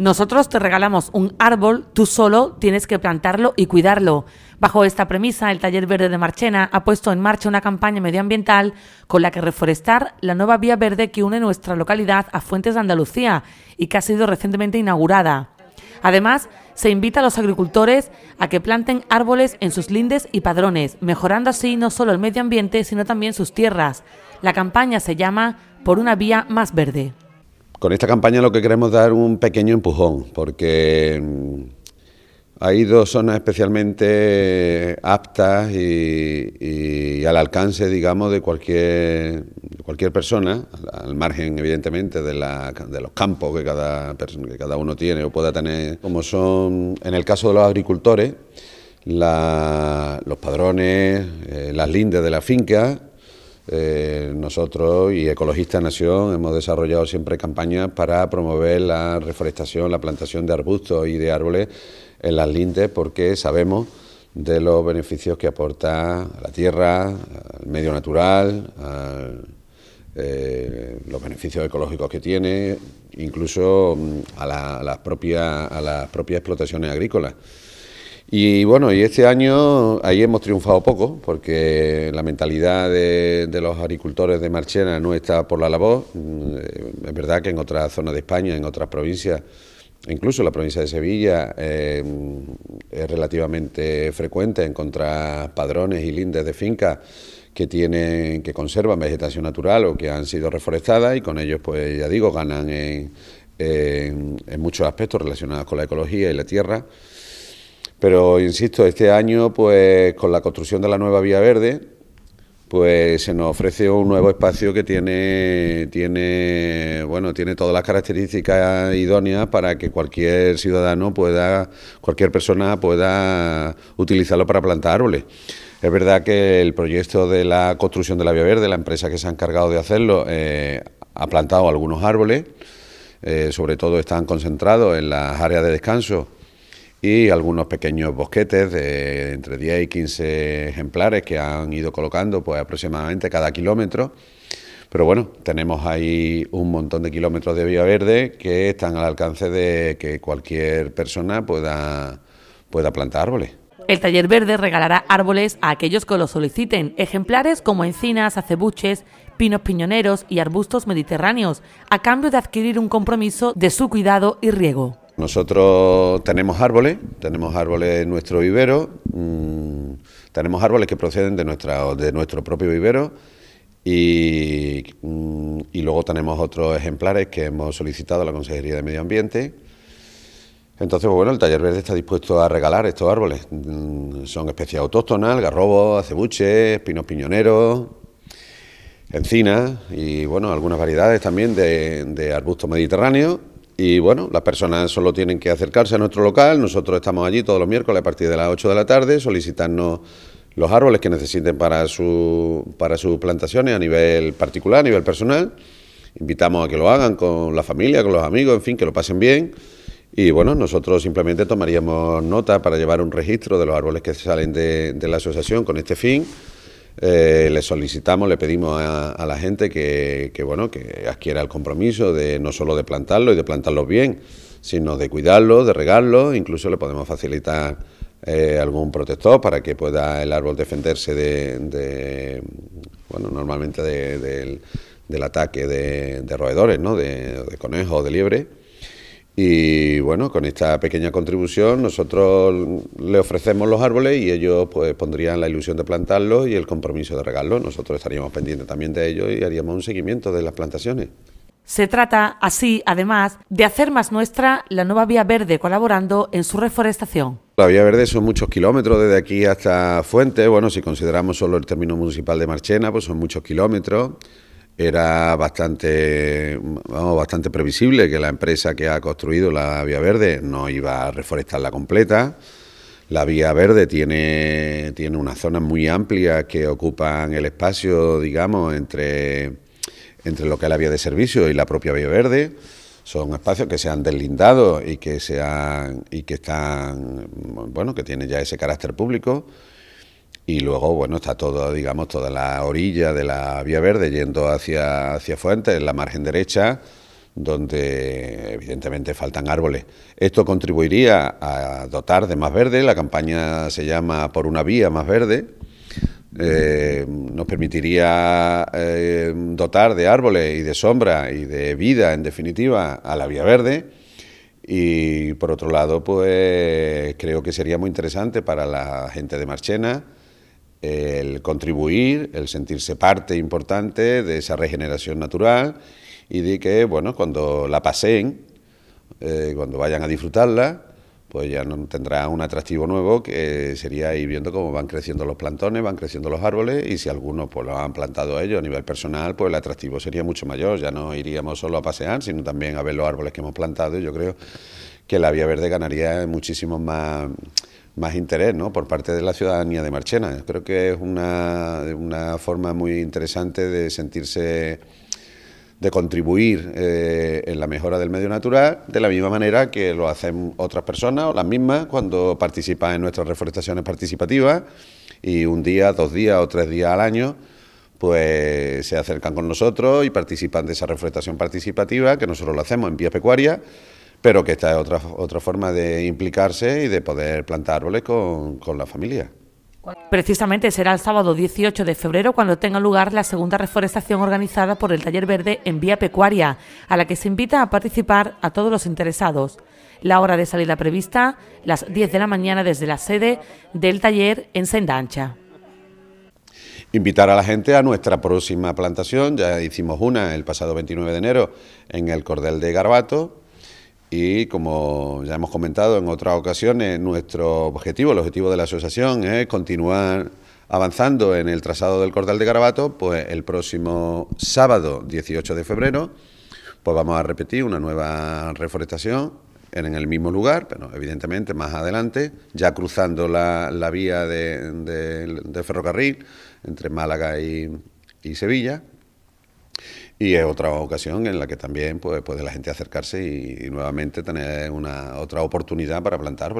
Nosotros te regalamos un árbol, tú solo tienes que plantarlo y cuidarlo. Bajo esta premisa, el Taller Verde de Marchena ha puesto en marcha una campaña medioambiental con la que reforestar la nueva vía verde que une nuestra localidad a Fuentes de Andalucía y que ha sido recientemente inaugurada. Además, se invita a los agricultores a que planten árboles en sus lindes y padrones, mejorando así no solo el medio ambiente, sino también sus tierras. La campaña se llama Por una vía más verde. Con esta campaña lo que queremos dar un pequeño empujón, porque mm, hay dos zonas especialmente aptas y, al alcance, digamos, de cualquier, cualquier persona, al, margen, evidentemente, de, los campos que cada, que cada uno tiene o pueda tener, como son, en el caso de los agricultores, los padrones, eh, las lindes de la finca eh, nosotros y Ecologista Nación hemos desarrollado siempre campañas para promover la reforestación, la plantación de arbustos y de árboles en las lindes porque sabemos de los beneficios que aporta a la tierra, al medio natural, eh, los beneficios ecológicos que tiene, incluso mm, a las propias explotaciones agrícolas. Y bueno, y este año ahí hemos triunfado poco, porque la mentalidad de, los agricultores de Marchena no está por la labor. Mm, es verdad que en otras zonas de España, en otras provincias, incluso la provincia de Sevilla, eh, es relativamente frecuente encontrar padrones y lindes de fincas que tienen, que conservan vegetación natural o que han sido reforestadas y con ellos, pues ya digo, ganan en muchos aspectos relacionados con la ecología y la tierra. Pero insisto, este año, pues con la construcción de la nueva Vía Verde, pues se nos ofrece un nuevo espacio que tiene, tiene, bueno, tiene todas las características idóneas para que cualquier ciudadano pueda, cualquier persona pueda utilizarlo para plantar árboles. Es verdad que el proyecto de la construcción de la vía verde, la empresa que se ha encargado de hacerlo, eh, ha plantado algunos árboles, eh, sobre todo están concentrados en las áreas de descanso y algunos pequeños bosquetes de entre 10 y 15 ejemplares que han ido colocando pues aproximadamente cada kilómetro. Pero bueno, tenemos ahí un montón de kilómetros de vía verde que están al alcance de que cualquier persona pueda, pueda plantar árboles. El taller verde regalará árboles a aquellos que lo soliciten, ejemplares como encinas, acebuches, pinos piñoneros y arbustos mediterráneos, a cambio de adquirir un compromiso de su cuidado y riego. Nosotros tenemos árboles, tenemos árboles en nuestro vivero, mm, tenemos árboles que proceden de, nuestro propio vivero mm, y, luego tenemos otros ejemplares que hemos solicitado a la Consejería de Medio Ambiente. Entonces, pues bueno, el Taller Verde está dispuesto a regalar estos árboles. Mm, son especies autóctonas, garrobo, acebuches, pinos piñoneros, encinas y, bueno, algunas variedades también de arbustos mediterráneos y bueno, las personas solo tienen que acercarse a nuestro local, nosotros estamos allí todos los miércoles a partir de las 8 de la tarde, solicitarnos los árboles que necesiten para, su, para sus plantaciones a nivel particular, a nivel personal. Invitamos a que lo hagan con la familia, con los amigos, en fin, que lo pasen bien. Y bueno, nosotros simplemente tomaríamos nota para llevar un registro de los árboles que salen de la asociación con este fin eh, le solicitamos, le pedimos a, la gente que, bueno, que adquiera el compromiso de no solo de plantarlo y de plantarlo bien, sino de cuidarlo, de regarlo, incluso le podemos facilitar eh, algún protector para que pueda el árbol defenderse de, normalmente del, ataque de, roedores, ¿no? de, conejos de liebre y bueno, con esta pequeña contribución nosotros le ofrecemos los árboles y ellos pues pondrían la ilusión de plantarlos y el compromiso de regarlos. Nosotros estaríamos pendientes también de ellos y haríamos un seguimiento de las plantaciones. Se trata, así, además, de hacer más nuestra la nueva Vía Verde colaborando en su reforestación. La Vía Verde son muchos kilómetros desde aquí hasta Fuente. Bueno, si consideramos solo el término municipal de Marchena, pues son muchos kilómetros era bastante, vamos, bastante previsible que la empresa que ha construido la Vía Verde no iba a reforestarla completa. La Vía Verde tiene, tiene unas zonas muy amplias que ocupan el espacio, digamos, entre, entre lo que es la vía de servicio y la propia Vía Verde son espacios que se han deslindado y que se y que están bueno que tienen ya ese carácter público y luego, bueno, está todo, digamos, toda la orilla de la Vía Verde yendo hacia, hacia Fuentes, en la margen derecha, donde evidentemente faltan árboles. Esto contribuiría a dotar de más verde, la campaña se llama Por una vía más verde, eh, nos permitiría eh, dotar de árboles y de sombra y de vida, en definitiva, a la vía verde. Y por otro lado, pues creo que sería muy interesante para la gente de Marchena, el contribuir, el sentirse parte importante de esa regeneración natural y de que, bueno, cuando la paseen, eh, cuando vayan a disfrutarla, pues ya no, tendrá un atractivo nuevo que sería ir viendo cómo van creciendo los plantones, van creciendo los árboles y si algunos pues lo han plantado ellos a nivel personal, pues el atractivo sería mucho mayor, ya no iríamos solo a pasear, sino también a ver los árboles que hemos plantado y yo creo que la vía verde ganaría muchísimo más más interés por parte de la ciudadanía de Marchena. creo que es una, forma muy interesante de sentirse, de contribuir eh, en la mejora del medio natural, de la misma manera que lo hacen otras personas o las mismas cuando participan en nuestras reforestaciones participativas y un día, dos días o tres días al año pues se acercan con nosotros y participan de esa reforestación participativa, que nosotros lo hacemos en vías pecuaria pero que esta es otra, otra forma de implicarse y de poder plantar árboles con, con la familia. Precisamente será el sábado 18 de febrero cuando tenga lugar la segunda reforestación organizada por el Taller Verde en Vía Pecuaria, a la que se invita a participar a todos los interesados. La hora de salida prevista, las 10 de la mañana desde la sede del taller en Sendancha. Invitar a la gente a nuestra próxima plantación, ya hicimos una el pasado 29 de enero en el Cordel de Garbato, y como ya hemos comentado en otras ocasiones, nuestro objetivo, el objetivo de la asociación es continuar avanzando en el trazado del Cordal de Garabato, pues el próximo sábado 18 de febrero, pues vamos a repetir una nueva reforestación en el mismo lugar, pero evidentemente más adelante, ya cruzando la, vía de, del ferrocarril entre Málaga y Sevilla. Y es otra ocasión en la que también pues, puede la gente acercarse y, nuevamente tener una otra oportunidad para plantar